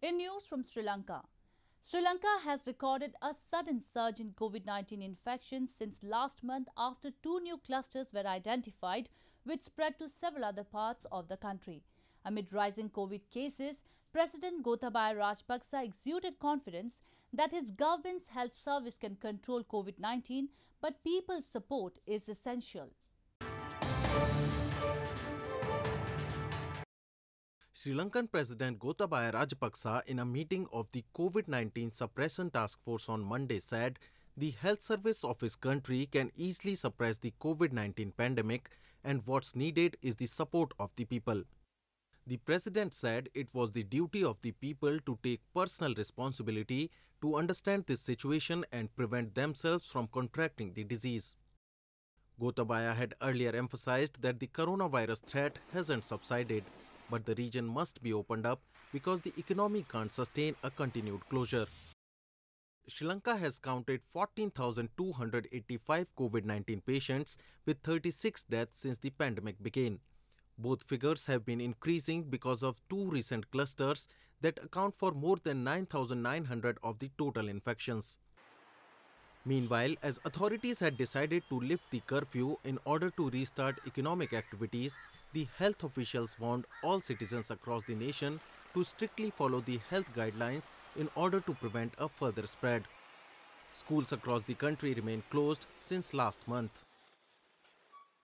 In news from Sri Lanka, Sri Lanka has recorded a sudden surge in COVID-19 infections since last month after two new clusters were identified which spread to several other parts of the country. Amid rising COVID cases, President Gotabaya Rajapaksa exuded confidence that his government's health service can control COVID-19 but people's support is essential. Sri Lankan President Gotabaya Rajapaksa, in a meeting of the COVID 19 Suppression Task Force on Monday, said the health service of his country can easily suppress the COVID 19 pandemic, and what's needed is the support of the people. The president said it was the duty of the people to take personal responsibility to understand this situation and prevent themselves from contracting the disease. Gotabaya had earlier emphasized that the coronavirus threat hasn't subsided. But the region must be opened up because the economy can't sustain a continued closure. Sri Lanka has counted 14,285 COVID 19 patients with 36 deaths since the pandemic began. Both figures have been increasing because of two recent clusters that account for more than 9,900 of the total infections. Meanwhile, as authorities had decided to lift the curfew in order to restart economic activities, the health officials warned all citizens across the nation to strictly follow the health guidelines in order to prevent a further spread. Schools across the country remain closed since last month.